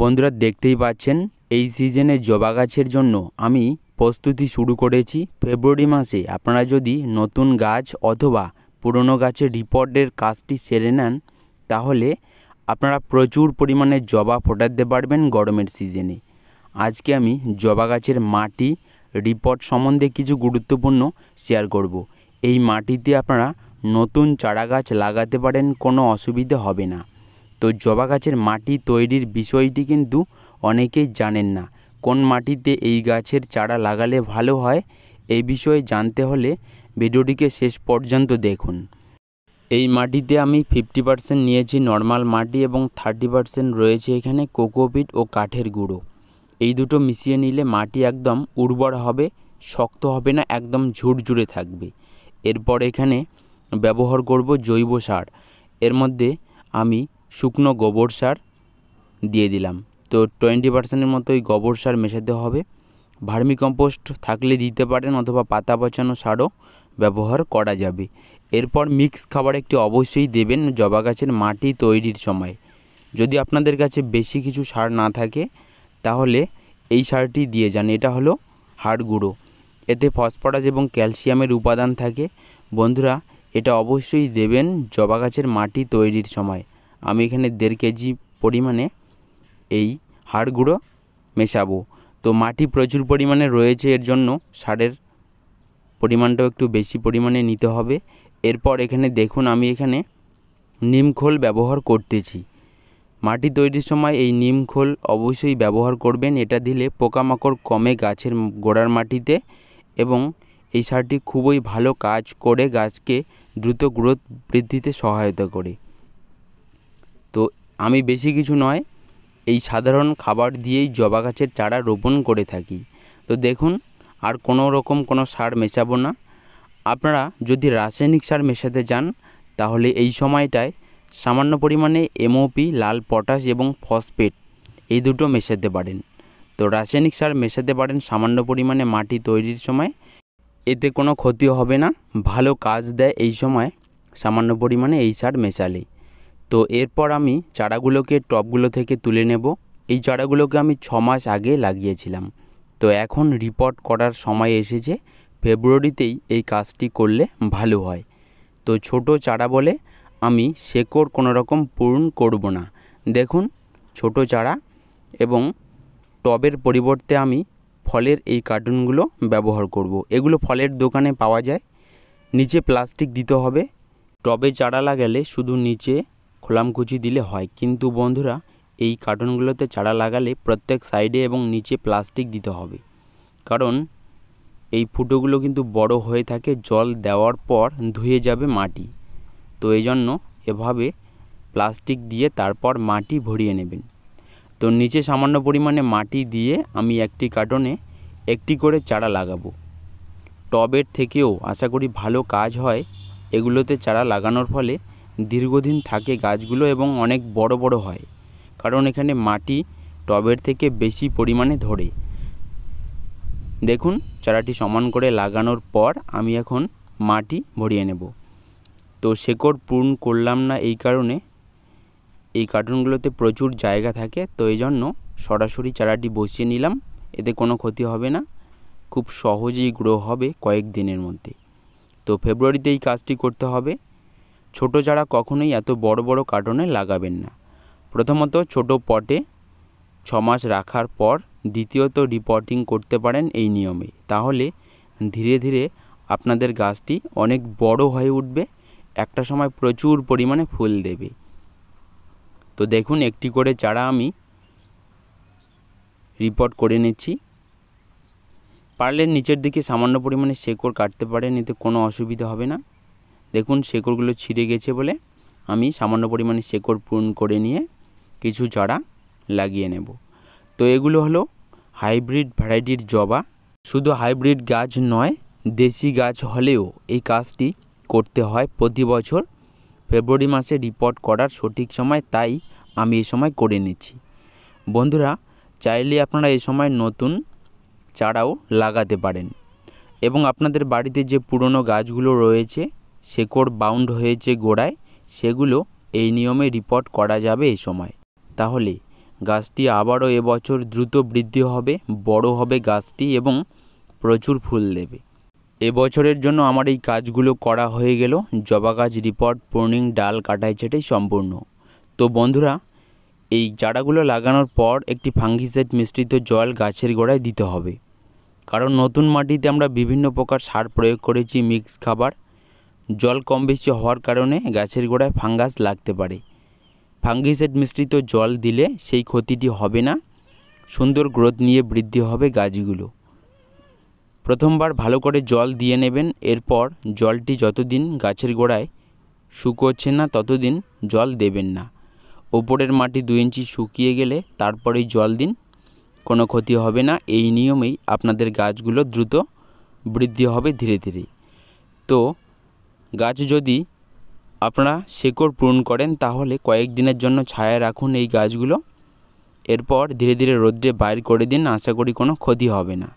বন্ধুরা দেখতেই পাচ্ছেন এই সিজনে জবা গাছের জন্য আমি প্রস্তুতি শুরু করেছি ফেব্রুয়ারি মাসে আপনারা যদি নতুন গাছ অথবা পুরনো গাছের রিপোর্টের কাজটি সেরে নেন তাহলে আপনারা প্রচুর পরিমাণে জবা ফোটাতে পারবেন গরমের সিজনে আজকে আমি জবা গাছের মাটি রিপোর্ট সম্বন্ধে কিছু গুরুত্বপূর্ণ শেয়ার করব। এই মাটিতে আপনারা নতুন চারা গাছ লাগাতে পারেন কোনো অসুবিধে হবে না তো জবা গাছের মাটি তৈরির বিষয়টি কিন্তু অনেকেই জানেন না কোন মাটিতে এই গাছের চারা লাগালে ভালো হয় এই বিষয়ে জানতে হলে ভিডিওটিকে শেষ পর্যন্ত দেখুন এই মাটিতে আমি ফিফটি পার্সেন্ট নিয়েছি নর্মাল মাটি এবং থার্টি পার্সেন্ট রয়েছে এখানে কোকোপিট ও কাঠের গুঁড়ো এই দুটো মিশিয়ে নিলে মাটি একদম উর্বর হবে শক্ত হবে না একদম জুড়ে থাকবে এরপর এখানে ব্যবহার করব জৈব সার এর মধ্যে আমি শুকনো গোবর সার দিয়ে দিলাম তো টোয়েন্টি পার্সেন্টের মতো ওই গোবর সার মেশাতে হবে ভার্মি কম্পোস্ট থাকলে দিতে পারেন অথবা পাতা পচানো সারও ব্যবহার করা যাবে এরপর মিক্স খাবার একটি অবশ্যই দেবেন জবা গাছের মাটি তৈরির সময় যদি আপনাদের কাছে বেশি কিছু সার না থাকে তাহলে এই সারটি দিয়ে যান এটা হলো হাড় গুঁড়ো এতে ফসফরাস এবং ক্যালসিয়ামের উপাদান থাকে বন্ধুরা এটা অবশ্যই দেবেন জবা গাছের মাটি তৈরির সময় আমি এখানে দেড় কেজি পরিমাণে এই হাড় গুঁড়ো মেশাবো তো মাটি প্রচুর পরিমাণে রয়েছে এর জন্য সারের পরিমাণটাও একটু বেশি পরিমাণে নিতে হবে এরপর এখানে দেখুন আমি এখানে নিমখোল ব্যবহার করতেছি মাটি তৈরির সময় এই নিমখোল অবশ্যই ব্যবহার করবেন এটা দিলে পোকামাকড় কমে গাছের গোড়ার মাটিতে এবং এই সারটি খুবই ভালো কাজ করে গাছকে দ্রুত গ্রোথ বৃদ্ধিতে সহায়তা করে তো আমি বেশি কিছু নয় এই সাধারণ খাবার দিয়েই জবা গাছের চারা রোপণ করে থাকি তো দেখুন আর কোনো রকম কোনো সার মেশাবো না আপনারা যদি রাসায়নিক সার মেশাতে চান তাহলে এই সময়টায় সামান্য পরিমাণে এমওপি লাল পটাশ এবং ফসফেট এই দুটো মেশাতে পারেন তো রাসায়নিক সার মেশাতে পারেন সামান্য পরিমাণে মাটি তৈরির সময় এতে কোনো ক্ষতি হবে না ভালো কাজ দেয় এই সময় সামান্য পরিমাণে এই সার মেশালে তো এরপর আমি চারাগুলোকে টপগুলো থেকে তুলে নেব এই চারাগুলোকে আমি ছ মাস আগে লাগিয়েছিলাম তো এখন রিপোর্ট করার সময় এসেছে ফেব্রুয়ারিতেই এই কাজটি করলে ভালো হয় তো ছোট চারা বলে আমি শেকড় কোনো রকম পূরণ করব না দেখুন ছোট চারা এবং টবের পরিবর্তে আমি ফলের এই কার্টুনগুলো ব্যবহার করব। এগুলো ফলের দোকানে পাওয়া যায় নিচে প্লাস্টিক দিতে হবে টবে চারা লাগালে শুধু নিচে খোলামখুচি দিলে হয় কিন্তু বন্ধুরা এই কার্টনগুলোতে চারা লাগালে প্রত্যেক সাইডে এবং নিচে প্লাস্টিক দিতে হবে কারণ এই ফুটোগুলো কিন্তু বড় হয়ে থাকে জল দেওয়ার পর ধুয়ে যাবে মাটি তো এই জন্য এভাবে প্লাস্টিক দিয়ে তারপর মাটি ভরিয়ে নেবেন তো নিচে সামান্য পরিমাণে মাটি দিয়ে আমি একটি কার্টনে একটি করে চারা লাগাবো টবের থেকেও আশা করি ভালো কাজ হয় এগুলোতে চারা লাগানোর ফলে দীর্ঘদিন থাকে গাছগুলো এবং অনেক বড় বড় হয় কারণ এখানে মাটি টবের থেকে বেশি পরিমাণে ধরে দেখুন চারাটি সমান করে লাগানোর পর আমি এখন মাটি ভরিয়ে নেব তো শেকড় পূর্ণ করলাম না এই কারণে এই কার্টুনগুলোতে প্রচুর জায়গা থাকে তো এই জন্য সরাসরি চারাটি বসিয়ে নিলাম এতে কোনো ক্ষতি হবে না খুব সহজেই গ্রো হবে কয়েক দিনের মধ্যে তো ফেব্রুয়ারিতে এই কাজটি করতে হবে ছোট চারা কখনোই এত বড় বড় কার্টনে লাগাবেন না প্রথমত ছোট পটে ছমাস রাখার পর দ্বিতীয়ত রিপোর্টিং করতে পারেন এই নিয়মে তাহলে ধীরে ধীরে আপনাদের গাছটি অনেক বড় হয়ে উঠবে একটা সময় প্রচুর পরিমাণে ফুল দেবে তো দেখুন একটি করে চারা আমি রিপোর্ট করে নিচ্ছি পারলে নিচের দিকে সামান্য পরিমাণে শেকড় কাটতে পারেন এতে কোনো অসুবিধা হবে না দেখুন শেকড়গুলো ছিঁড়ে গেছে বলে আমি সামান্য পরিমাণে শেকড় পূরণ করে নিয়ে কিছু চারা লাগিয়ে নেব তো এগুলো হলো হাইব্রিড ভ্যারাইটির জবা শুধু হাইব্রিড গাছ নয় দেশি গাছ হলেও এই কাজটি করতে হয় প্রতি বছর ফেব্রুয়ারি মাসে রিপোর্ট করার সঠিক সময় তাই আমি এ সময় করে নিচ্ছি বন্ধুরা চাইলে আপনারা এ সময় নতুন চারাও লাগাতে পারেন এবং আপনাদের বাড়িতে যে পুরনো গাছগুলো রয়েছে শেকড় বাউন্ড হয়েছে গোড়ায় সেগুলো এই নিয়মে রিপোর্ট করা যাবে এ সময় তাহলে গাছটি আবারও এবছর দ্রুত বৃদ্ধি হবে বড় হবে গাছটি এবং প্রচুর ফুল দেবে এবছরের জন্য আমার এই কাজগুলো করা হয়ে গেল জবা গাছ রিপোর্ট পূর্ণিং ডাল কাটাই ছেটে সম্পূর্ণ তো বন্ধুরা এই চারাগুলো লাগানোর পর একটি ফাঙ্গিসাইড মিশ্রিত জল গাছের গোড়ায় দিতে হবে কারণ নতুন মাটিতে আমরা বিভিন্ন প্রকার সার প্রয়োগ করেছি মিক্স খাবার জল কম বেশি হওয়ার কারণে গাছের গোড়ায় ফাঙ্গাস লাগতে পারে ফাঙ্গিসাইড মিশ্রিত জল দিলে সেই ক্ষতিটি হবে না সুন্দর গ্রোথ নিয়ে বৃদ্ধি হবে গাছগুলো প্রথমবার ভালো করে জল দিয়ে নেবেন এরপর জলটি যতদিন গাছের গোড়ায় শুকোচ্ছে না ততদিন জল দেবেন না ওপরের মাটি দু ইঞ্চি শুকিয়ে গেলে তারপরেই জল দিন কোনো ক্ষতি হবে না এই নিয়মেই আপনাদের গাছগুলো দ্রুত বৃদ্ধি হবে ধীরে ধীরে তো গাছ যদি আপনারা শেকড় পূরণ করেন তাহলে কয়েক দিনের জন্য ছায়া রাখুন এই গাছগুলো এরপর ধীরে ধীরে রোদ্রে বাইর করে দিন আশা করি কোনো ক্ষতি হবে না